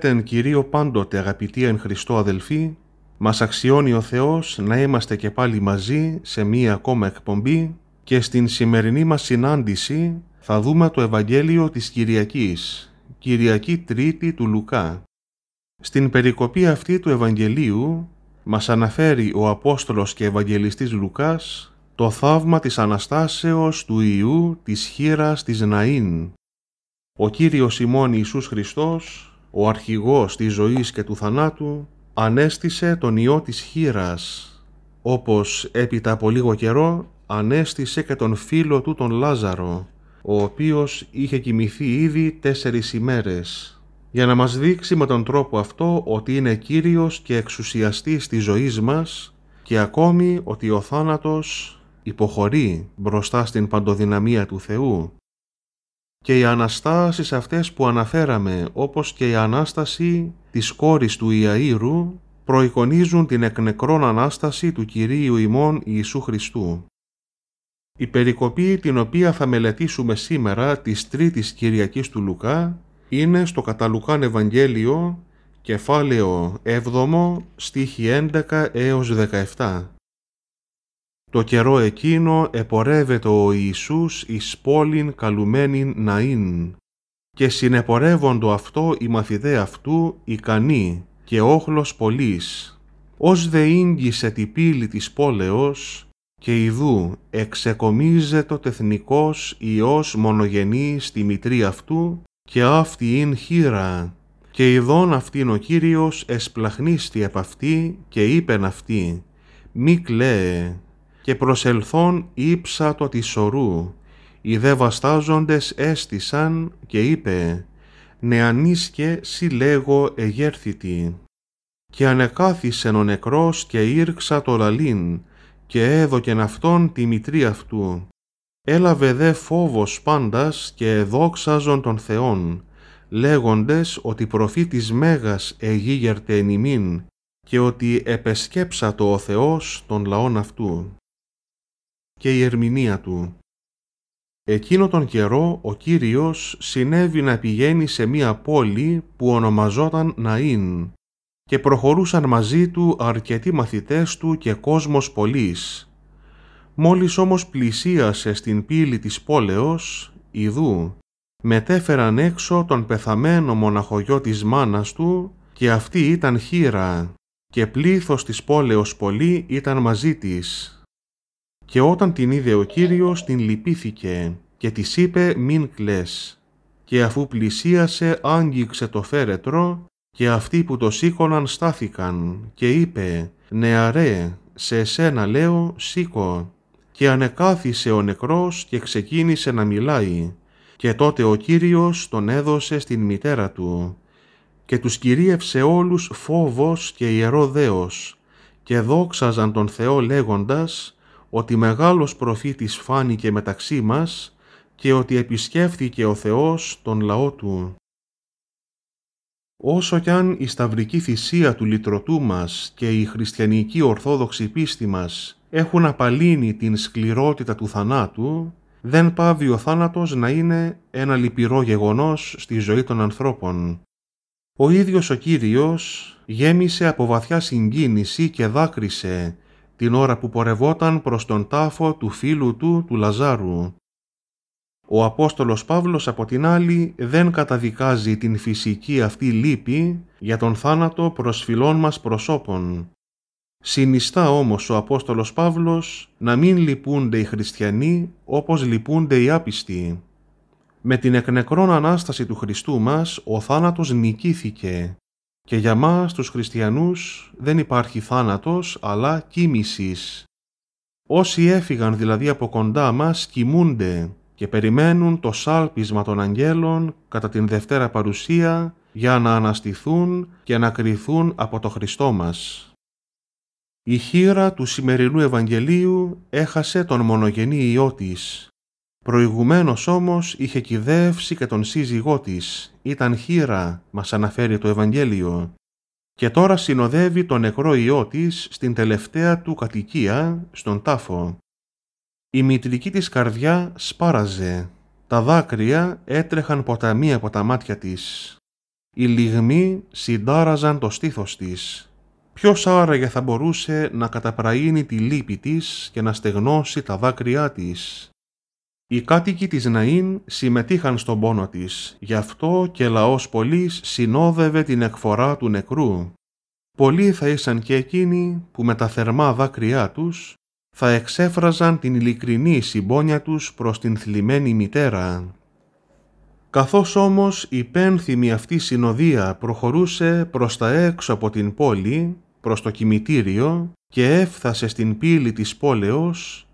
εν Κυρίω πάντοτε αγαπητοί εν Χριστώ αδελφοί, μας αξιώνει ο Θεός να είμαστε και πάλι μαζί σε μία ακόμα εκπομπή και στην σημερινή μας συνάντηση θα δούμε το Ευαγγέλιο της Κυριακής, Κυριακή Τρίτη του Λουκά. Στην περικοπή αυτή του Ευαγγελίου μας αναφέρει ο Απόστολος και Ευαγγελιστής Λουκάς το θαύμα της Αναστάσεως του Ιού της χείρας της Ναΐν. Ο Κύριος ημών Ιησούς Χριστός ο αρχηγός της ζωής και του θανάτου, ανέστησε τον ιό της χείρας, όπως έπειτα από λίγο καιρό ανέστησε και τον φίλο του τον Λάζαρο, ο οποίος είχε κοιμηθεί ήδη τέσσερις ημέρες, για να μας δείξει με τον τρόπο αυτό ότι είναι Κύριος και εξουσιαστής της ζωής μας και ακόμη ότι ο θάνατος υποχωρεί μπροστά στην παντοδυναμία του Θεού και οι αναστάσεις αυτές που αναφέραμε, όπως και η Ανάσταση της κόρης του Ιαΐρου, προεικονίζουν την εκνεκρόν Ανάσταση του Κυρίου ημών Ιησού Χριστού. Η περικοπή την οποία θα μελετήσουμε σήμερα της Τρίτης Κυριακής του Λουκά είναι στο Καταλουκάν Ευαγγέλιο, κεφάλαιο 7, στίχη 11 έως 17. Το καιρό εκείνο επορεύεται ο Ιησούς εις πόλην καλουμένην είναι. και συνεπορεύοντο αυτό η μαθηδέ αυτού ικανή και όχλος πολλής. Ως δε ίγγισε τη πύλη της πόλεως και ιδού εξεκομίζεται τεθνικός Υιός μονογενής στη μητρή αυτού και αυτή ειν χείρα και ειδών αυτήν ο Κύριος εσπλαχνίστη επ' αυτή και είπεν αυτή «Μη κλαίε» και προσελθόν ύψα το της σωρού. Οι δε βαστάζοντες έστησαν και είπε «Νεανίσκε σι λέγω εγέρθητη». Και ανεκάθισεν ο νεκρός και ήρξα το λαλήν και έδωκεν αυτόν τη μητρή αυτού. Έλαβε δε φόβος πάντας και εδόξαζον τον Θεόν, λέγοντες ότι προφήτης Μέγας εγίγερτε εν ημίν, και ότι επεσκέψα το ο Θεός τον λαόν αυτού και η ερμηνεία του. Εκείνο τον καιρό ο Κύριος συνέβη να πηγαίνει σε μία πόλη που ονομαζόταν Ναΐν και προχωρούσαν μαζί του αρκετοί μαθητές του και κόσμος πολλής. Μόλις όμως πλησίασε στην πύλη της πόλεως, ιδού, μετέφεραν έξω τον πεθαμένο μοναχογιό της μάνας του και αυτή ήταν χείρα και πλήθος της πόλεως πολύ ήταν μαζί της. Και όταν την είδε ο Κύριος την λυπήθηκε και της είπε μην κλαις. Και αφού πλησίασε άγγιξε το φέρετρο και αυτοί που το σήκωναν στάθηκαν και είπε «Νεαρέ, σε εσένα λέω σήκω». Και ανεκάθισε ο νεκρός και ξεκίνησε να μιλάει και τότε ο Κύριος τον έδωσε στην μητέρα του και τους κυρίευσε όλους φόβος και ιερό δέος και δόξαζαν τον Θεό λέγοντας ότι μεγάλος προφήτης φάνηκε μεταξύ μας και ότι επισκέφθηκε ο Θεός τον λαό Του. Όσο κι αν η σταυρική θυσία του λυτρωτού μας και η χριστιανική ορθόδοξη πίστη μας έχουν απαλύνει την σκληρότητα του θανάτου, δεν πάβει ο θάνατος να είναι ένα λυπηρό γεγονός στη ζωή των ανθρώπων. Ο ίδιος ο Κύριος γέμισε από βαθιά συγκίνηση και δάκρυσε την ώρα που πορευόταν προς τον τάφο του φίλου του, του Λαζάρου. Ο Απόστολος Παύλος από την άλλη δεν καταδικάζει την φυσική αυτή λύπη για τον θάνατο φιλών μας προσώπων. Συνιστά όμως ο Απόστολος Παύλος να μην λυπούνται οι χριστιανοί όπως λυπούνται οι άπιστοι. Με την εκνεκρόν Ανάσταση του Χριστού μας ο θάνατος νικήθηκε και για μας τους χριστιανούς δεν υπάρχει θάνατος αλλά κοίμησης. Όσοι έφυγαν δηλαδή από κοντά μας κοιμούνται και περιμένουν το σάλπισμα των αγγέλων κατά την Δευτέρα Παρουσία για να αναστηθούν και να κρυθούν από το Χριστό μας. Η χείρα του σημερινού Ευαγγελίου έχασε τον μονογενή ιό της. Προηγουμένως όμως είχε κυδεύσει και τον σύζυγό της, ήταν χείρα, μας αναφέρει το Ευαγγέλιο, και τώρα συνοδεύει τον νεκρό ιό της στην τελευταία του κατοικία, στον τάφο. Η μητρική της καρδιά σπάραζε, τα δάκρυα έτρεχαν ποταμία από τα μάτια της. Οι λιγμοί συντάραζαν το στήθος της. Ποιος άραγε θα μπορούσε να καταπραίνει τη λύπη της και να στεγνώσει τα δάκρυά της. Οι κάτοικοι της Ναΐν συμμετείχαν στον πόνο της, γι' αυτό και λαός πολλής συνόδευε την εκφορά του νεκρού. Πολλοί θα ήσαν και εκείνοι που με τα θερμά δάκρυά τους θα εξέφραζαν την ειλικρινή συμπόνια τους προς την θλιμμένη μητέρα. Καθώς όμως η πένθυμη αυτή συνοδεία προχωρούσε προς τα έξω από την πόλη, προς το κημητήριο και έφτασε στην πύλη της πόλεως,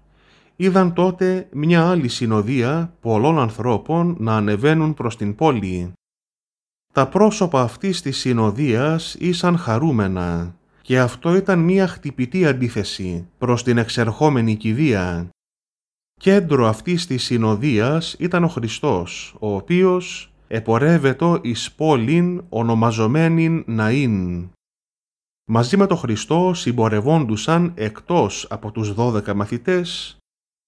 είδαν τότε μια άλλη συνοδεία πολλών ανθρώπων να ανεβαίνουν προς την πόλη. Τα πρόσωπα αυτής της συνοδείας ήσαν χαρούμενα και αυτό ήταν μια χτυπητή αντίθεση προς την εξερχόμενη κηδεία. Κέντρο αυτής της συνοδείας ήταν ο Χριστός, ο οποίος επορεύεται εις πόλην ονομαζομένην Ναΐν. Μαζί με τον Χριστό συμπορευόντουσαν εκτός από τους δώδεκα μαθητές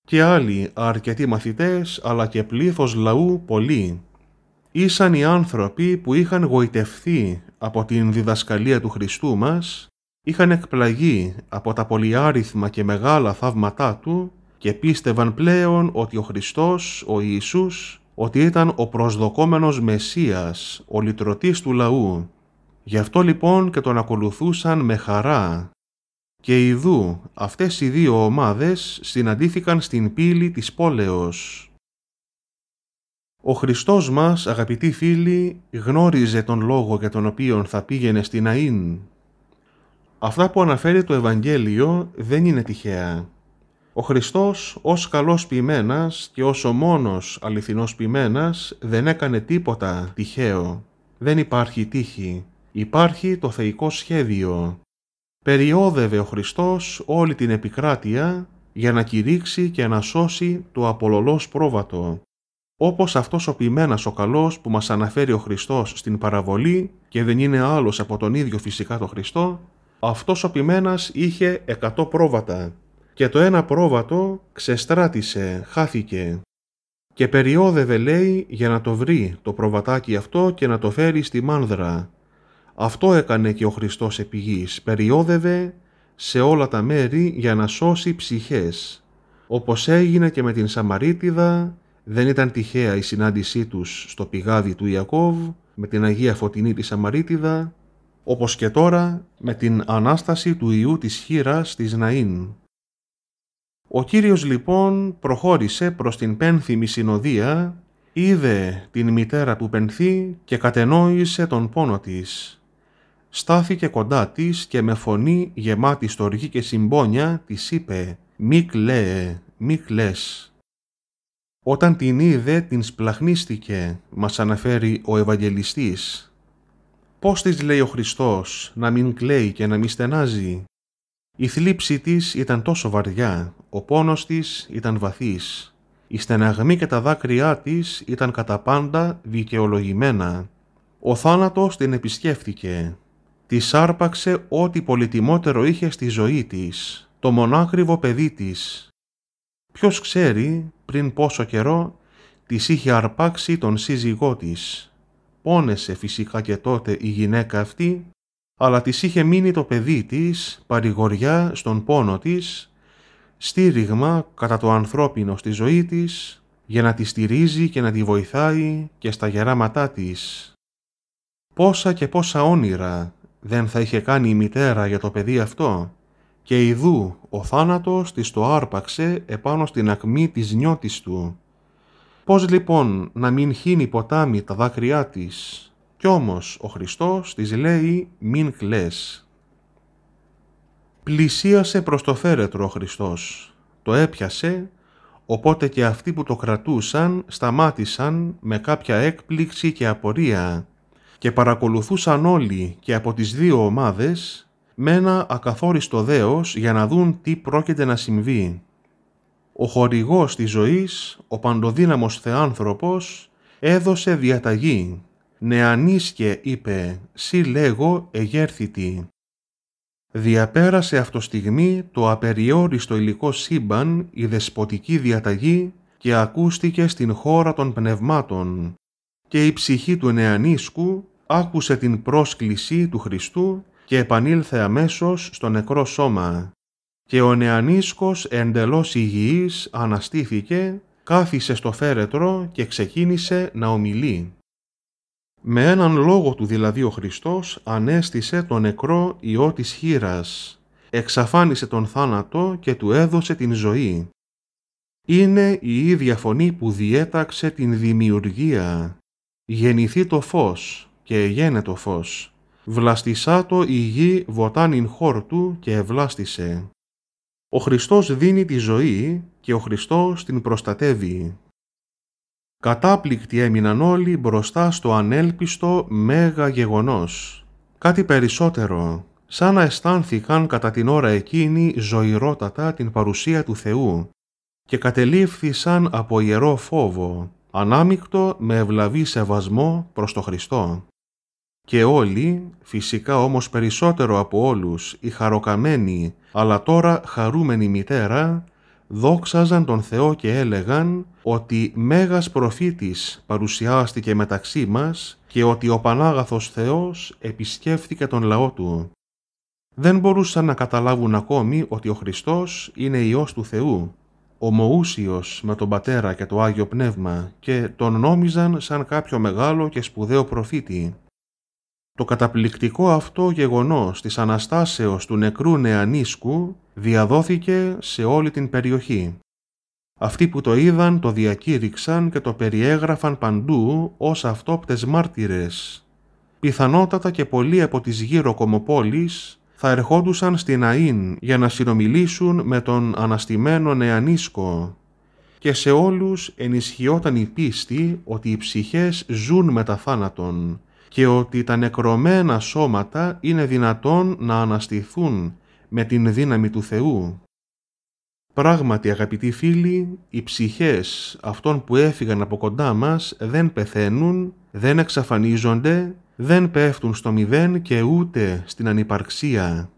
και άλλοι αρκετοί μαθητές αλλά και πλήθος λαού πολλοί. Ήσαν οι άνθρωποι που είχαν γοητευθεί από την διδασκαλία του Χριστού μας, είχαν εκπλαγεί από τα πολυάριθμα και μεγάλα θαύματά του και πίστευαν πλέον ότι ο Χριστός, ο Ιησούς, ότι ήταν ο προσδοκόμενος Μεσσίας, ο λυτρωτής του λαού. Γι' αυτό λοιπόν και τον ακολουθούσαν με χαρά και Ιδού. Αυτές οι δύο ομάδες συναντήθηκαν στην πύλη της πόλεως. Ο Χριστός μας, αγαπητοί φίλοι, γνώριζε τον λόγο για τον οποίο θα πήγαινε στην Αΐν. Αυτά που αναφέρει το Ευαγγέλιο δεν είναι τυχαία. Ο Χριστός ως καλός ποιμένας και ως ο μόνος αληθινός ποιμένας δεν έκανε τίποτα τυχαίο. Δεν υπάρχει τύχη. Υπάρχει το θεϊκό σχέδιο περιόδευε ο Χριστός όλη την επικράτεια για να κηρύξει και να σώσει το απολολός πρόβατο. Όπως αυτός ο ποιμένας ο καλός που μας αναφέρει ο Χριστός στην παραβολή και δεν είναι άλλος από τον ίδιο φυσικά το Χριστό, αυτός ο ποιμένας είχε 100 πρόβατα και το ένα πρόβατο ξεστράτησε, χάθηκε. Και περιόδευε λέει για να το βρει το προβατάκι αυτό και να το φέρει στη μάνδρα αυτό έκανε και ο Χριστός επί γης. Περιόδευε σε όλα τα μέρη για να σώσει ψυχές. Όπως έγινε και με την Σαμαρίτιδα, δεν ήταν τυχαία η συνάντησή τους στο πηγάδι του Ιακώβ με την Αγία Φωτεινή της Σαμαρίτιδα, όπως και τώρα με την Ανάσταση του Ιού της Χήρας της Ναΐν. Ο Κύριος λοιπόν προχώρησε προς την πένθυμη συνοδεία, είδε την μητέρα του πενθή και κατενόησε τον πόνο της στάθηκε κοντά της και με φωνή γεμάτη στοργή και συμπόνια της είπε «Μη κλαίε, μη κλαις». Όταν την είδε την σπλαχνίστηκε, μας αναφέρει ο Ευαγγελιστής. Πώς της λέει ο Χριστός να μην κλαίει και να μην στενάζει. Η θλίψη της ήταν τόσο βαριά, ο πόνος της ήταν βαθύς. Η στεναγμή και τα δάκρυά της ήταν κατά πάντα δικαιολογημένα. Ο θάνατος την επισκέφτηκε, της άρπαξε ό,τι πολυτιμότερο είχε στη ζωή της, το μονάκριβο παιδί της. Ποιος ξέρει πριν πόσο καιρό της είχε αρπάξει τον σύζυγό της. Πόνεσε φυσικά και τότε η γυναίκα αυτή, αλλά της είχε μείνει το παιδί της, παρηγοριά στον πόνο της, στήριγμα κατά το ανθρώπινο στη ζωή της, για να τη στηρίζει και να τη βοηθάει και στα γεράματά της. Πόσα και πόσα όνειρα δεν θα είχε κάνει η μητέρα για το παιδί αυτό και ιδού ο θάνατος της το άρπαξε επάνω στην ακμή της νιώτης του. Πώς λοιπόν να μην χύνει ποτάμι τα δάκρυά της, κι όμως ο Χριστός της λέει μην κλαις. Πλησίασε προς το φέρετρο ο Χριστός, το έπιασε, οπότε και αυτοί που το κρατούσαν σταμάτησαν με κάποια έκπληξη και απορία και παρακολουθούσαν όλοι και από τις δύο ομάδες με ένα ακαθόριστο δέος για να δουν τι πρόκειται να συμβεί. Ο χορηγός της ζωής, ο παντοδύναμος Θεάνθρωπος, έδωσε διαταγή. Νεανίσκε, είπε, «Συ λέγω εγέρθητη». Διαπέρασε αυτό στιγμή το απεριόριστο υλικό σύμπαν η δεσποτική διαταγή και ακούστηκε στην χώρα των πνευμάτων, και η ψυχή του νεανίσκου άκουσε την πρόσκληση του Χριστού και επανήλθε αμέσως στο νεκρό σώμα. Και ο νεανίσκος εντελώς υγιής αναστήθηκε, κάθισε στο φέρετρο και ξεκίνησε να ομιλεί. Με έναν λόγο του δηλαδή ο Χριστός ανέστησε τον νεκρό ιό της χείρας, εξαφάνισε τον θάνατο και του έδωσε την ζωή. Είναι η ίδια φωνή που διέταξε την δημιουργία γεννηθεί το φως και γένε το φως. Βλαστησάτο η γη βοτάνιν χόρτου και ευλάστησε. Ο Χριστός δίνει τη ζωή και ο Χριστός την προστατεύει. Κατάπληκτοι έμειναν όλοι μπροστά στο ανέλπιστο μέγα γεγονός. Κάτι περισσότερο, σαν να αισθάνθηκαν κατά την ώρα εκείνη ζωηρότατα την παρουσία του Θεού και κατελήφθησαν από ιερό φόβο ανάμεικτο με ευλαβή σεβασμό προς τον Χριστό. Και όλοι, φυσικά όμως περισσότερο από όλους, η χαροκαμένη, αλλά τώρα χαρούμενη μητέρα, δόξαζαν τον Θεό και έλεγαν ότι Μέγας Προφήτης παρουσιάστηκε μεταξύ μας και ότι ο Πανάγαθος Θεός επισκέφθηκε τον λαό Του. Δεν μπορούσαν να καταλάβουν ακόμη ότι ο Χριστός είναι Υιός του Θεού ομοούσιος με τον Πατέρα και το Άγιο Πνεύμα και τον νόμιζαν σαν κάποιο μεγάλο και σπουδαίο προφήτη. Το καταπληκτικό αυτό γεγονός της Αναστάσεως του νεκρού νεανίσκου διαδόθηκε σε όλη την περιοχή. Αυτοί που το είδαν το διακήρυξαν και το περιέγραφαν παντού ως αυτόπτες μάρτυρες. Πιθανότατα και πολλοί από τις γύρω κομοπόλεις θα ερχόντουσαν στην Αΐν για να συνομιλήσουν με τον αναστημένο νεανίσκο και σε όλους ενισχυόταν η πίστη ότι οι ψυχές ζουν τα θάνατον και ότι τα νεκρωμένα σώματα είναι δυνατόν να αναστηθούν με την δύναμη του Θεού. Πράγματι αγαπητοί φίλοι, οι ψυχές αυτών που έφυγαν από κοντά μας δεν πεθαίνουν, δεν εξαφανίζονται δεν πέφτουν στο μηδέν και ούτε στην ανυπαρξία,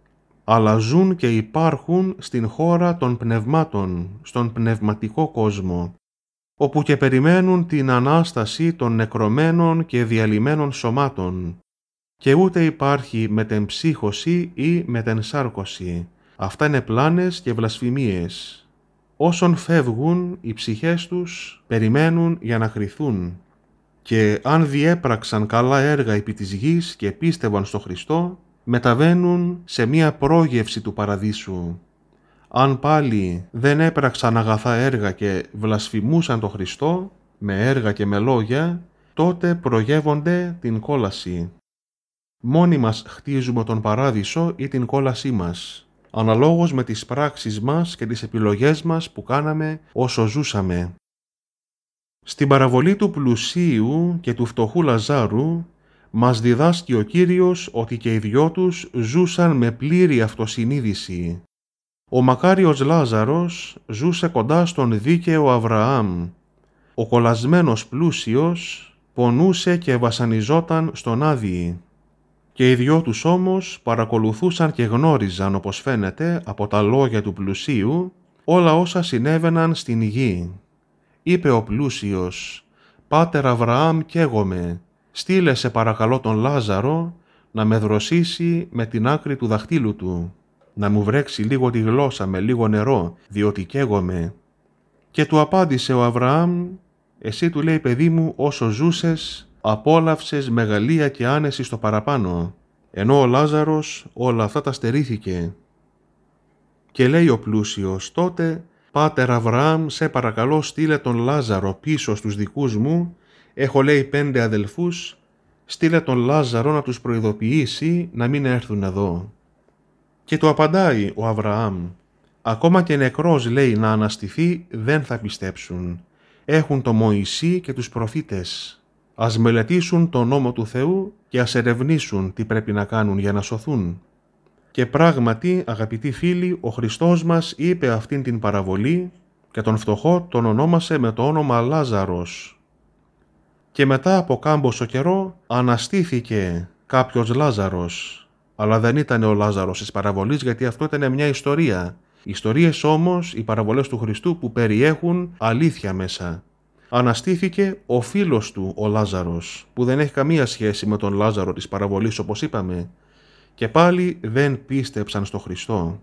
αλλά ζουν και υπάρχουν στην χώρα των πνευμάτων, στον πνευματικό κόσμο, όπου και περιμένουν την Ανάσταση των νεκρωμένων και διαλυμένων σωμάτων, και ούτε υπάρχει μετεμψύχωση ή μετενσάρκωση. Αυτά είναι πλάνες και βλασφημίες. Όσον φεύγουν, οι ψυχές τους περιμένουν για να χρηθούν και αν διέπραξαν καλά έργα επί της γης και πίστευαν στο Χριστό, μεταβαίνουν σε μία πρόγευση του παραδείσου. Αν πάλι δεν έπραξαν αγαθά έργα και βλασφημούσαν το Χριστό, με έργα και με λόγια, τότε προγεύονται την κόλαση. Μόνοι μας χτίζουμε τον παράδεισο ή την κόλασή μας, αναλόγως με τις πράξεις μας και τις επιλογές μας που κάναμε όσο ζούσαμε. Στην παραβολή του πλουσίου και του φτωχού Λαζάρου μας διδάσκει ο Κύριος ότι και οι δυο τους ζούσαν με πλήρη αυτοσυνείδηση. Ο μακάριος Λάζαρος ζούσε κοντά στον δίκαιο Αβραάμ. Ο κολασμένος πλούσιος πονούσε και βασανιζόταν στον Άδη. Και οι δυο τους όμως παρακολουθούσαν και γνώριζαν, όπως φαίνεται, από τα λόγια του πλουσίου, όλα όσα συνέβαιναν στην γη είπε ο πλούσιος, «Πάτερ Αβραάμ καίγομαι, στείλε σε παρακαλώ τον Λάζαρο να με δροσίσει με την άκρη του δαχτύλου του, να μου βρέξει λίγο τη γλώσσα με λίγο νερό, διότι καίγομαι». Και του απάντησε ο Αβραάμ, «Εσύ του λέει, παιδί μου, όσο ζούσες, απόλαυσες μεγαλεία και άνεση στο παραπάνω, ενώ ο Λάζαρος όλα αυτά τα στερήθηκε». Και λέει ο πλούσιος, «Τότε «Πάτερ Αβραάμ, σε παρακαλώ στείλε τον Λάζαρο πίσω στους δικούς μου, έχω λέει πέντε αδελφούς, στείλε τον Λάζαρο να τους προειδοποιήσει να μην έρθουν εδώ». Και του απαντάει ο Αβραάμ «Ακόμα και νεκρός λέει να αναστηθεί δεν θα πιστέψουν. Έχουν το Μωυσή και τους προφήτες. Ας μελετήσουν τον νόμο του Θεού και ας ερευνήσουν τι πρέπει να κάνουν για να σωθούν». Και πράγματι, αγαπητοί φίλοι, ο Χριστός μας είπε αυτήν την παραβολή και τον φτωχό τον ονόμασε με το όνομα Λάζαρος. Και μετά από κάμποσο καιρό αναστήθηκε κάποιος Λάζαρος. Αλλά δεν ήταν ο Λάζαρος της παραβολής γιατί αυτό ήταν μια ιστορία. Ιστορίες όμως, οι παραβολές του Χριστού που περιέχουν αλήθεια μέσα. Αναστήθηκε ο φίλος του ο Λάζαρος που δεν έχει καμία σχέση με τον Λάζαρο της παραβολής όπως είπαμε και πάλι δεν πίστεψαν στο Χριστό.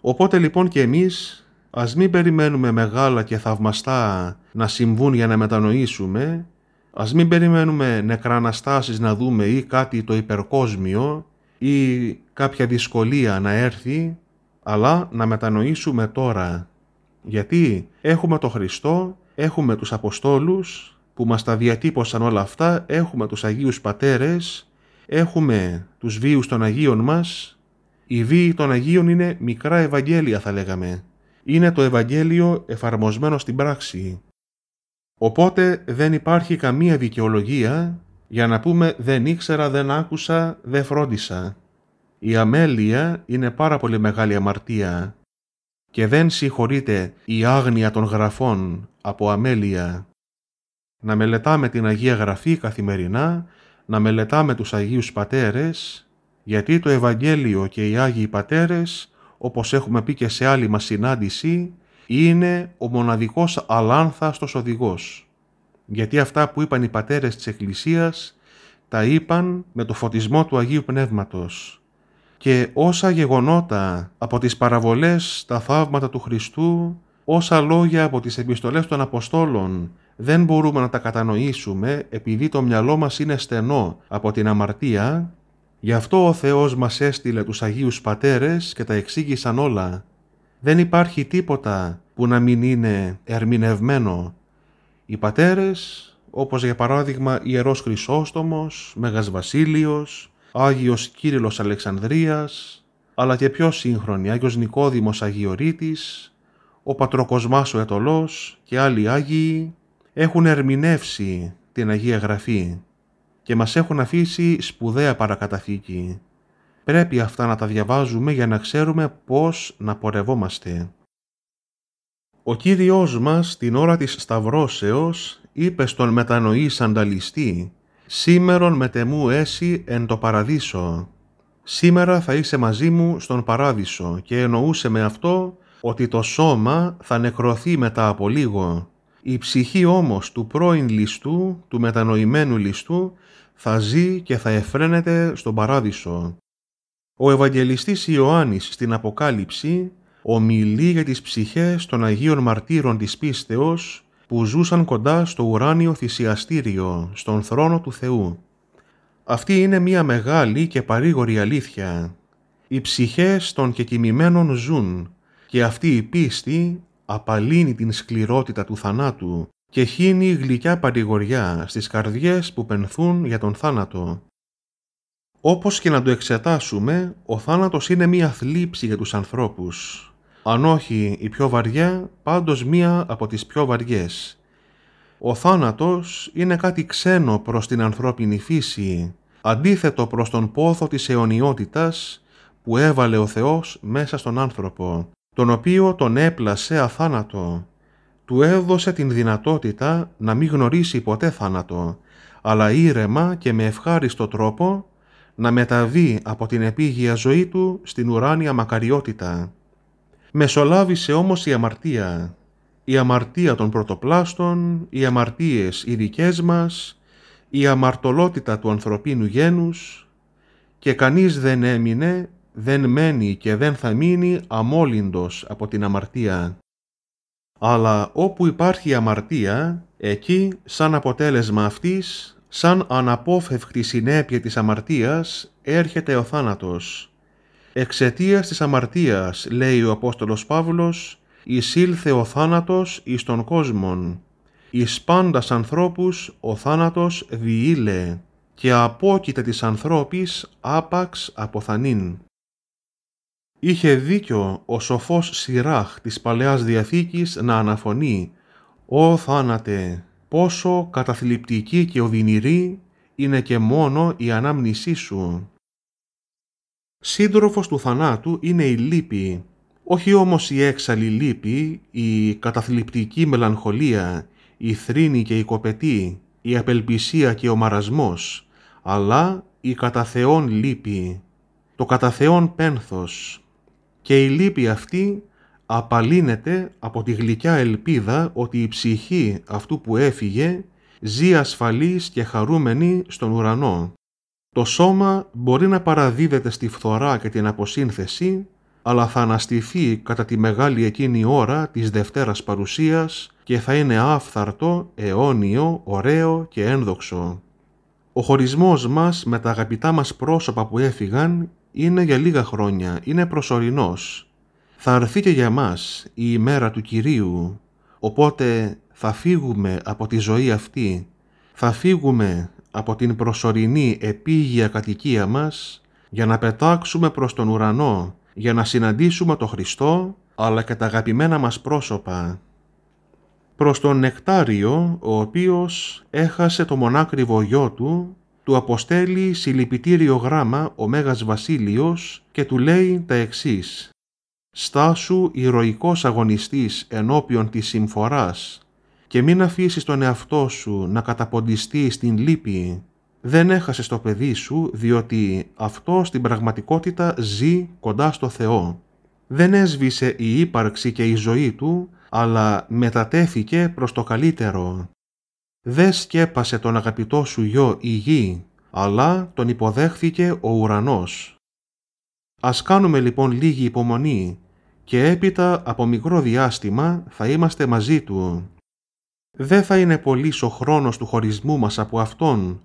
Οπότε λοιπόν και εμείς ας μην περιμένουμε μεγάλα και θαυμαστά να συμβούν για να μετανοήσουμε, ας μην περιμένουμε νεκραναστάσεις να δούμε ή κάτι το υπερκόσμιο ή κάποια δυσκολία να έρθει, αλλά να μετανοήσουμε τώρα. Γιατί έχουμε το Χριστό, έχουμε τους Αποστόλους που μας τα διατύπωσαν όλα αυτά, έχουμε τους Αγίους Πατέρες έχουμε τους βίους των Αγίων μας. Οι βίοι των Αγίων είναι μικρά Ευαγγέλια θα λέγαμε. Είναι το Ευαγγέλιο εφαρμοσμένο στην πράξη. Οπότε δεν υπάρχει καμία δικαιολογία για να πούμε δεν ήξερα, δεν άκουσα, δεν φρόντισα. Η αμέλεια είναι πάρα πολύ μεγάλη αμαρτία και δεν συγχωρείται η άγνοια των γραφών από αμέλεια. Να μελετάμε την Αγία Γραφή καθημερινά να μελετάμε τους Αγίους Πατέρες, γιατί το Ευαγγέλιο και οι Άγιοι Πατέρες, όπως έχουμε πει και σε άλλη μας συνάντηση, είναι ο μοναδικός αλάνθαστος οδηγός. Γιατί αυτά που είπαν οι πατέρες της Εκκλησίας, τα είπαν με το φωτισμό του Αγίου Πνεύματος. Και όσα γεγονότα από τις παραβολές, τα θαύματα του Χριστού, όσα λόγια από τις επιστολές των Αποστόλων δεν μπορούμε να τα κατανοήσουμε επειδή το μυαλό μας είναι στενό από την αμαρτία, γι' αυτό ο Θεός μας έστειλε τους Αγίους Πατέρες και τα εξήγησαν όλα. Δεν υπάρχει τίποτα που να μην είναι ερμηνευμένο. Οι Πατέρες, όπως για παράδειγμα Ιερός Χρυσόστομος, Μέγας Βασίλειος, Άγιος Κύριλλος Αλεξανδρίας, αλλά και πιο σύγχρονοι Άγιος Νικόδημος Αγιορείτης, ο Πατροκοσμάς ο Ετωλός και άλλοι Άγιοι, έχουν ερμηνεύσει την Αγία Γραφή και μας έχουν αφήσει σπουδαία παρακαταθήκη. Πρέπει αυτά να τα διαβάζουμε για να ξέρουμε πώς να πορευόμαστε. Ο Κύριος μας την ώρα της Σταυρώσεως είπε στον τα ληστή «Σήμερον μετεμού έσυ εν το παραδείσο». «Σήμερα θα είσαι μαζί μου στον παράδεισο» και εννοούσε με αυτό ότι το σώμα θα νεκρωθεί μετά από λίγο η ψυχή όμως του πρώην ληστού, του μετανοημένου ληστού, θα ζει και θα εφραίνεται στον παράδεισο. Ο Ευαγγελιστής Ιωάννης στην Αποκάλυψη ομιλεί για τις ψυχές των Αγίων Μαρτύρων της πίστεως που ζούσαν κοντά στο ουράνιο θυσιαστήριο, στον θρόνο του Θεού. Αυτή είναι μια μεγάλη και παρήγορη αλήθεια. Οι ψυχές των κεκοιμημένων ζουν και αυτή η πίστη απαλύνει την σκληρότητα του θανάτου και χύνει γλυκιά παρηγοριά στις καρδιές που πενθούν για τον θάνατο. Όπως και να το εξετάσουμε, ο θάνατος είναι μία θλίψη για τους ανθρώπους, αν όχι η πιο βαριά, πάντως μία από τις πιο βαριές. Ο θάνατος είναι κάτι ξένο προς την ανθρώπινη φύση, αντίθετο προς τον πόθο της αιωνιότητας που έβαλε ο Θεός μέσα στον άνθρωπο τον οποίο τον έπλασε αθάνατο. Του έδωσε την δυνατότητα να μην γνωρίσει ποτέ θάνατο, αλλά ήρεμα και με ευχάριστο τρόπο να μεταβεί από την επίγεια ζωή του στην ουράνια μακαριότητα. Μεσολάβησε όμως η αμαρτία, η αμαρτία των πρωτοπλάστων, οι αμαρτίες οι δικές μας, η αμαρτωλότητα του ανθρωπίνου γένους και κανείς δεν έμεινε δεν μένει και δεν θα μείνει αμόλυντος από την αμαρτία. Αλλά όπου υπάρχει αμαρτία, εκεί σαν αποτέλεσμα αυτής, σαν αναπόφευκτη συνέπεια της αμαρτίας, έρχεται ο θάνατος. Εξαιτίας της αμαρτίας, λέει ο Απόστολος Παύλος, εισήλθε ο θάνατος εις τον κόσμον. Εις πάντας ανθρώπους ο θάνατος διήλε και απόκειται της ανθρώπης άπαξ αποθανήν. Είχε δίκιο ο σοφός Σιράχ της Παλαιάς Διαθήκης να αναφωνεί «Ω θάνατε, πόσο καταθλιπτική και οδυνηρή είναι και μόνο η ανάμνησή σου». Σύντροφος του θανάτου είναι η λύπη, όχι όμως η έξαλλη λύπη, η καταθλιπτική μελαγχολία, η θρήνη και η κοπετή, η απελπισία και ο μαρασμός, αλλά η καταθεών λύπη, το καταθεών πένθος, και η λύπη αυτή απαλύνεται από τη γλυκιά ελπίδα ότι η ψυχή αυτού που έφυγε ζει ασφαλής και χαρούμενη στον ουρανό. Το σώμα μπορεί να παραδίδεται στη φθορά και την αποσύνθεση, αλλά θα αναστηθεί κατά τη μεγάλη εκείνη ώρα της Δευτέρας Παρουσίας και θα είναι άφθαρτο, αιώνιο, ωραίο και ένδοξο. Ο χωρισμός μας με τα αγαπητά μας πρόσωπα που έφυγαν είναι για λίγα χρόνια, είναι προσωρινός. Θα έρθει και για μας η ημέρα του Κυρίου, οπότε θα φύγουμε από τη ζωή αυτή, θα φύγουμε από την προσωρινή επίγεια κατοικία μας για να πετάξουμε προς τον ουρανό, για να συναντήσουμε το Χριστό, αλλά και τα αγαπημένα μας πρόσωπα. Προς τον νεκτάριο, ο οποίος έχασε το μονάκριβο γιο του του αποστέλει συλληπιτήριο γράμμα ο Μέγας Βασίλειος και του λέει τα εξής «Στάσου ηρωικός αγωνιστής ενώπιον της συμφοράς και μην αφήσεις τον εαυτό σου να καταποντιστεί στην λύπη. Δεν έχασες το παιδί σου διότι αυτό στην πραγματικότητα ζει κοντά στο Θεό. Δεν έσβησε η ύπαρξη και η ζωή του αλλά μετατέθηκε προς το καλύτερο δεν σκέπασε τον αγαπητό σου γιο η γη, αλλά τον υποδέχθηκε ο ουρανός. Ας κάνουμε λοιπόν λίγη υπομονή και έπειτα από μικρό διάστημα θα είμαστε μαζί του. Δεν θα είναι πολύς ο χρόνος του χωρισμού μας από Αυτόν,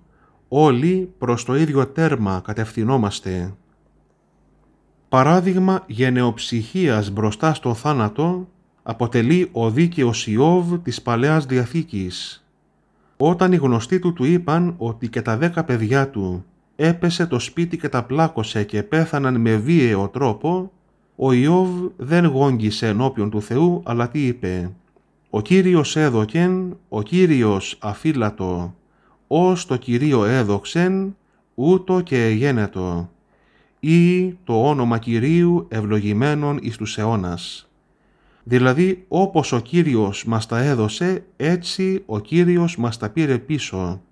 όλοι προς το ίδιο τέρμα κατευθυνόμαστε. Παράδειγμα γενεοψυχίας μπροστά στο θάνατο αποτελεί ο δίκαιος Ιώβ της Παλαιάς Διαθήκης όταν οι γνωστοί του του είπαν ότι και τα δέκα παιδιά του έπεσε το σπίτι και τα πλάκωσε και πέθαναν με βίαιο τρόπο, ο Ιώβ δεν γόγγισε ενώπιον του Θεού, αλλά τι είπε «Ο Κύριος έδωκεν, ο Κύριος αφύλατο, ως το Κυρίο έδοξεν, ούτο και εγένετο, ή το όνομα Κυρίου ευλογημένον εις τους αιώνας». Δηλαδή όπως ο Κύριος μας τα έδωσε, έτσι ο Κύριος μας τα πήρε πίσω.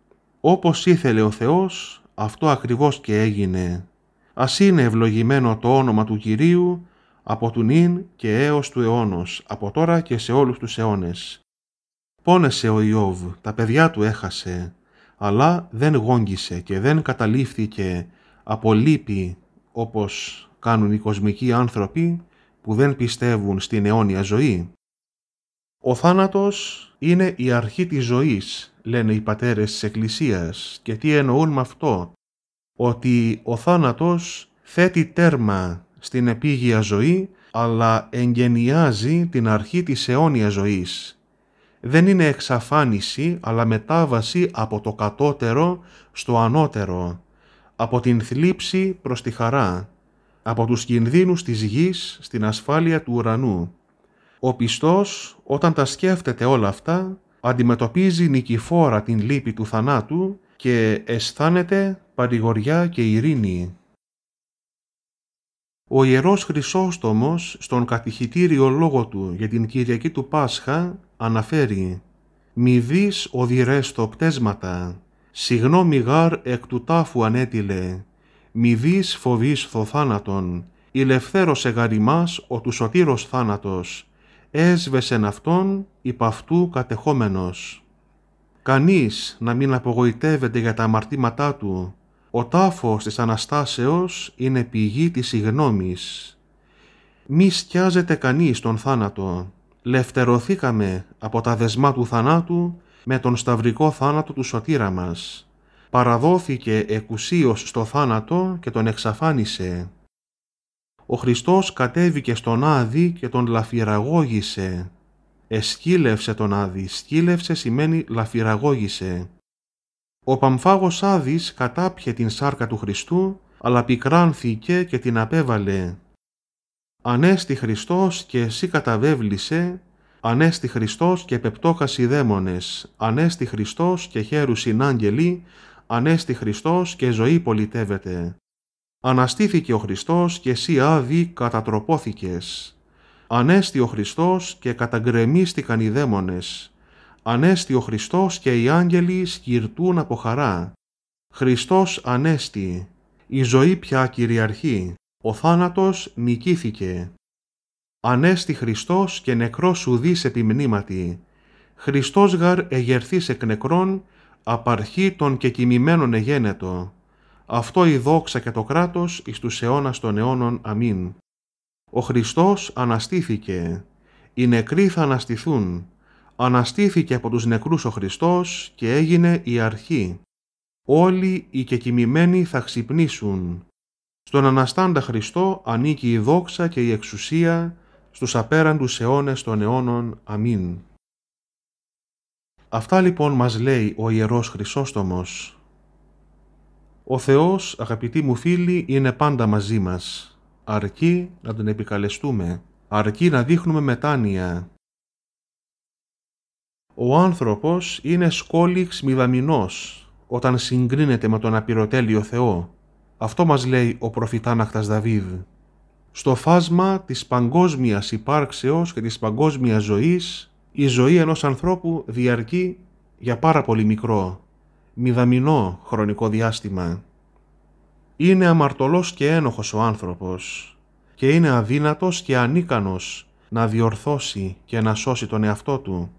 Όπως ήθελε ο Θεός, αυτό ακριβώς και έγινε. Ας είναι ευλογημένο το όνομα του Κυρίου, από του νυν και έως του αιώνος, από τώρα και σε όλους τους αιώνες. Πόνεσε ο Ιώβ, τα παιδιά του έχασε, αλλά δεν γόγγισε και δεν καταλήφθηκε από λύπη, όπως κάνουν οι κοσμικοί άνθρωποι, που δεν πιστεύουν στην αιώνια ζωή. Ο θάνατος είναι η αρχή της ζωής, λένε οι πατέρες της Εκκλησίας. Και τι εννοούν με αυτό, ότι ο θάνατος θέτει τέρμα στην επίγεια ζωή, αλλά εγγενιάζει την αρχή της αιώνιας ζωής. Δεν είναι εξαφάνιση, αλλά μετάβαση από το κατώτερο στο ανώτερο, από την θλίψη προς τη χαρά από τους κινδύνους της γης στην ασφάλεια του ουρανού. Ο πιστός, όταν τα σκέφτεται όλα αυτά, αντιμετωπίζει νικηφόρα την λύπη του θανάτου και αισθάνεται παρηγοριά και ειρήνη. Ο Ιερός Χρυσόστομος στον κατηχητήριο λόγο του για την Κυριακή του Πάσχα αναφέρει «Μη δεις οδηρές το πτέσματα, συγνώμη γάρ εκ του τάφου ανέτειλε, μη δεις φοβείς το θάνατον, ηλευθέρωσε γαριμάς ο του σωτήρος θάνατος, έσβεσεν αυτόν υπ' αυτού κατεχόμενος. Κανείς να μην απογοητεύεται για τα αμαρτήματά του, ο τάφος της Αναστάσεως είναι πηγή της συγνώμης. Μη σκιάζεται κανείς τον θάνατο. Λευτερωθήκαμε από τα δεσμά του θανάτου με τον σταυρικό θάνατο του σωτήρα μας παραδόθηκε εκουσίως στο θάνατο και τον εξαφάνισε. Ο Χριστός κατέβηκε στον Άδη και τον λαφυραγώγησε. Εσκύλευσε τον Άδη, σκύλευσε σημαίνει λαφυραγώγησε. Ο Παμφάγος Άδης κατάπιε την σάρκα του Χριστού, αλλά πικράνθηκε και την απέβαλε. Ανέστη Χριστός και εσύ καταβέβλησε, ανέστη Χριστός και πεπτόχας δαίμονες, ανέστη Χριστός και χέρους άγγελοι, ανέστη Χριστός και ζωή πολιτεύεται. Αναστήθηκε ο Χριστός και εσύ άδει κατατροπώθηκες. Ανέστη ο Χριστός και καταγκρεμίστηκαν οι δαίμονες. Ανέστη ο Χριστός και οι άγγελοι σκυρτούν από χαρά. Χριστός ανέστη. Η ζωή πια κυριαρχεί. Ο θάνατος νικήθηκε. Ανέστη Χριστός και νεκρός ουδείς επιμνήματι. Χριστός γαρ εγερθείς εκ νεκρών απαρχή των και κοιμημένων εγένετο, αυτό η δόξα και το κράτος εις τους αιώνας των αιώνων. Αμήν. Ο Χριστός αναστήθηκε, οι νεκροί θα αναστηθούν, αναστήθηκε από τους νεκρούς ο Χριστός και έγινε η αρχή. Όλοι οι και κοιμημένοι θα ξυπνήσουν. Στον Αναστάντα Χριστό ανήκει η δόξα και η εξουσία στους απέραντους αιώνες των αιώνων. Αμήν. Αυτά λοιπόν μας λέει ο Ιερός Χρυσόστομος. Ο Θεός, αγαπητοί μου φίλοι, είναι πάντα μαζί μας, αρκεί να Τον επικαλεστούμε, αρκεί να δείχνουμε μετάνοια. Ο άνθρωπος είναι σκόλιξ μηδαμινός όταν συγκρίνεται με τον απειροτέλειο Θεό. Αυτό μας λέει ο προφητάναχτας Δαβίδ. Στο φάσμα της παγκόσμιας υπάρξεως και της παγκόσμιας ζωής η ζωή ενός ανθρώπου διαρκεί για πάρα πολύ μικρό, μηδαμινό χρονικό διάστημα. Είναι αμαρτωλός και ένοχος ο άνθρωπος και είναι αδύνατος και ανίκανος να διορθώσει και να σώσει τον εαυτό του.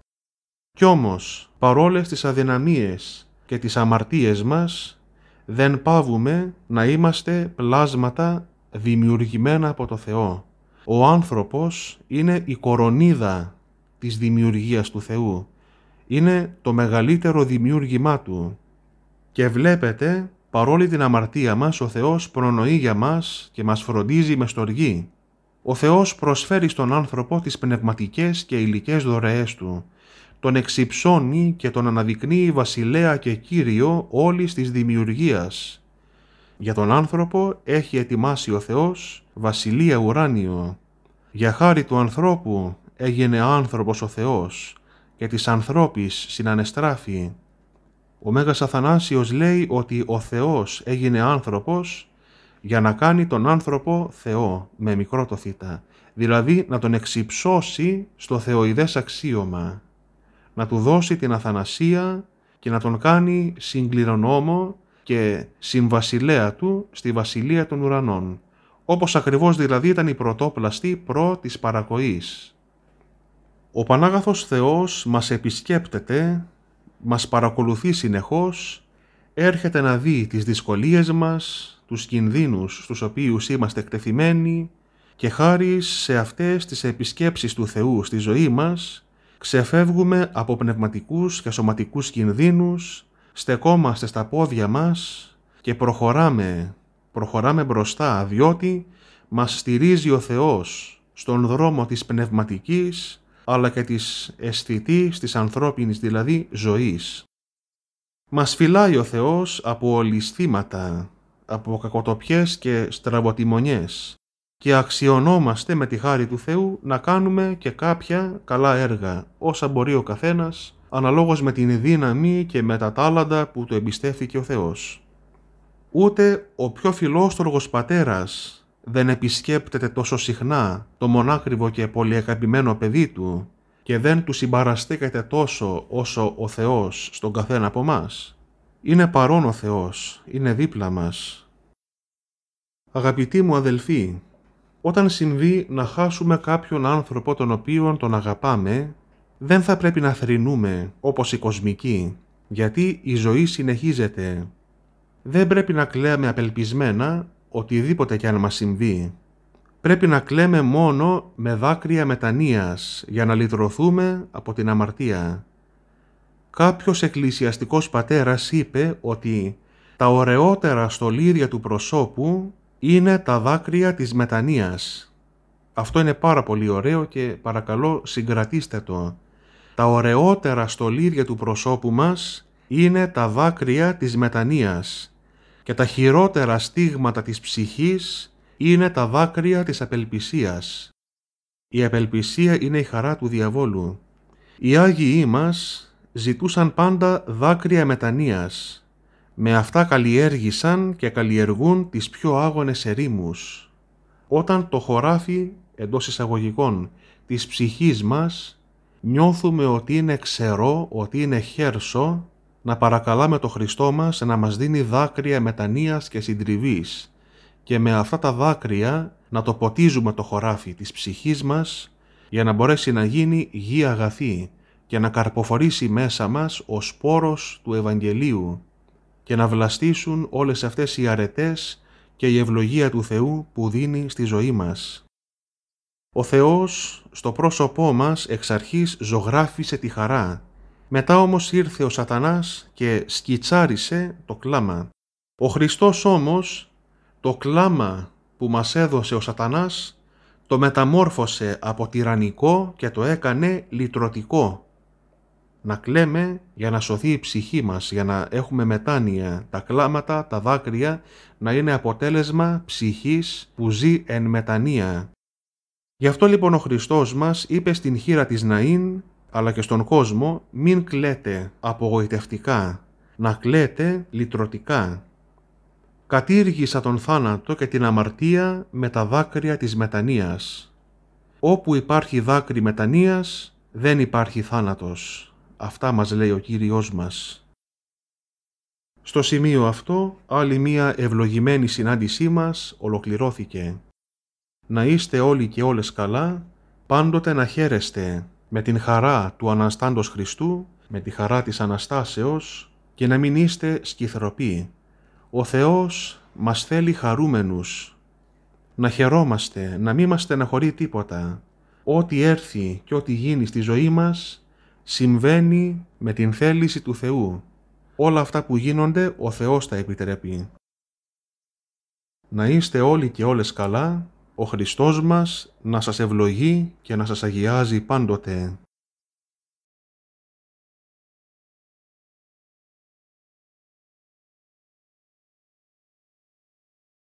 Κι όμως, παρόλες τις αδυναμίες και τις αμαρτίες μας, δεν πάβουμε να είμαστε πλάσματα δημιουργημένα από το Θεό. Ο άνθρωπος είναι η κορονίδα της δημιουργίας του Θεού. Είναι το μεγαλύτερο δημιούργημά Του. Και βλέπετε, παρόλη την αμαρτία μας, ο Θεός προνοεί για μας και μας φροντίζει με στοργή. Ο Θεός προσφέρει στον άνθρωπο τις πνευματικές και υλικές δωρεές Του. Τον εξυψώνει και τον αναδεικνύει βασιλέα και κύριο όλης της δημιουργίας. Για τον άνθρωπο έχει ετοιμάσει ο Θεός βασιλεία ουράνιο. Για χάρη του ανθρώπου έγινε άνθρωπος ο Θεός και της ανθρώπης συνανεστράφη. Ο Μέγας Αθανάσιος λέει ότι ο Θεός έγινε άνθρωπος για να κάνει τον άνθρωπο Θεό με μικρό το θήτα, δηλαδή να τον εξυψώσει στο θεοειδές αξίωμα, να του δώσει την αθανασία και να τον κάνει συγκληρονόμο και συμβασιλέα του στη βασιλεία των ουρανών, όπως ακριβώς δηλαδή ήταν η πρωτόπλαστη προ της παρακοής. Ο Πανάγαθος Θεός μας επισκέπτεται, μας παρακολουθεί συνεχώς, έρχεται να δει τις δυσκολίες μας, τους κινδύνους στους οποίους είμαστε εκτεθειμένοι και χάρη σε αυτές τις επισκέψεις του Θεού στη ζωή μας, ξεφεύγουμε από πνευματικούς και σωματικούς κινδύνους, στεκόμαστε στα πόδια μας και προχωράμε, προχωράμε μπροστά, διότι μας στηρίζει ο Θεός στον δρόμο της πνευματικής αλλά και της αισθητή της ανθρώπινης δηλαδή ζωής. Μας φυλάει ο Θεός από ολισθήματα, από κακοτοπιές και στραβοτιμονιές και αξιωνόμαστε με τη χάρη του Θεού να κάνουμε και κάποια καλά έργα, όσα μπορεί ο καθένας, αναλόγως με την δύναμη και με τα τάλαντα που του εμπιστεύθηκε ο Θεός. Ούτε ο πιο φιλόστοργος πατέρας δεν επισκέπτεται τόσο συχνά το μονάκριβο και αγαπημένο παιδί του και δεν του συμπαραστήκεται τόσο όσο ο Θεός στον καθένα από μας. Είναι παρόν ο Θεός, είναι δίπλα μας. Αγαπητοί μου αδελφοί, όταν συμβεί να χάσουμε κάποιον άνθρωπο τον οποίον τον αγαπάμε, δεν θα πρέπει να θρηνούμε όπως οι κοσμικοί, γιατί η ζωή συνεχίζεται. Δεν πρέπει να κλαίμε απελπισμένα, οτιδήποτε κι αν μας συμβεί. Πρέπει να κλαίμε μόνο με δάκρυα μετανοίας για να λυτρωθούμε από την αμαρτία. Κάποιος εκκλησιαστικός πατέρας είπε ότι τα ωραιότερα στολίδια του προσώπου είναι τα δάκρυα της μετανοίας. Αυτό είναι πάρα πολύ ωραίο και παρακαλώ συγκρατήστε το. Τα ωραιότερα στολίδια του προσώπου μας είναι τα δάκρυα της μετανοίας και τα χειρότερα στίγματα της ψυχής είναι τα δάκρυα της απελπισίας. Η απελπισία είναι η χαρά του διαβόλου. Οι Άγιοι μας ζητούσαν πάντα δάκρυα μετανοίας. Με αυτά καλλιέργησαν και καλλιεργούν τις πιο άγονες ερήμους. Όταν το χωράφι, εντός εισαγωγικών, της ψυχής μας, νιώθουμε ότι είναι ξερό, ότι είναι χέρσο, να παρακαλάμε το Χριστό μας να μας δίνει δάκρυα μετανοίας και συντριβής και με αυτά τα δάκρυα να το ποτίζουμε το χωράφι της ψυχής μας για να μπορέσει να γίνει γη αγαθή και να καρποφορήσει μέσα μας ο σπόρος του Ευαγγελίου και να βλαστήσουν όλες αυτές οι αρετές και η ευλογία του Θεού που δίνει στη ζωή μας. Ο Θεός στο πρόσωπό μας εξ αρχής ζωγράφισε τη χαρά μετά όμως ήρθε ο σατανάς και σκιτσάρισε το κλάμα. Ο Χριστός όμως το κλάμα που μας έδωσε ο σατανάς το μεταμόρφωσε από τυραννικό και το έκανε λυτρωτικό. Να κλαίμε για να σωθεί η ψυχή μας, για να έχουμε μετάνοια, τα κλάματα, τα δάκρυα, να είναι αποτέλεσμα ψυχής που ζει εν μετανία. Γι' αυτό λοιπόν ο Χριστός μας είπε στην χείρα της Ναΐν αλλά και στον κόσμο μην κλαίτε απογοητευτικά, να κλαίτε λυτρωτικά. Κατήργησα τον θάνατο και την αμαρτία με τα δάκρυα της μετανοίας. Όπου υπάρχει δάκρυ μετανοίας, δεν υπάρχει θάνατος. Αυτά μας λέει ο Κύριος μας. Στο σημείο αυτό, άλλη μία ευλογημένη συνάντησή μας ολοκληρώθηκε. Να είστε όλοι και όλες καλά, πάντοτε να χαίρεστε με την χαρά του Αναστάντος Χριστού, με τη χαρά της Αναστάσεως και να μην είστε σκυθροποί. Ο Θεός μας θέλει χαρούμενους, να χαιρόμαστε, να μην μας στεναχωρεί τίποτα. Ό,τι έρθει και ό,τι γίνει στη ζωή μας συμβαίνει με την θέληση του Θεού. Όλα αυτά που γίνονται ο Θεός τα επιτρέπει. Να είστε όλοι και όλες καλά ο Χριστός μας να σας ευλογεί και να σας αγιάζει πάντοτε.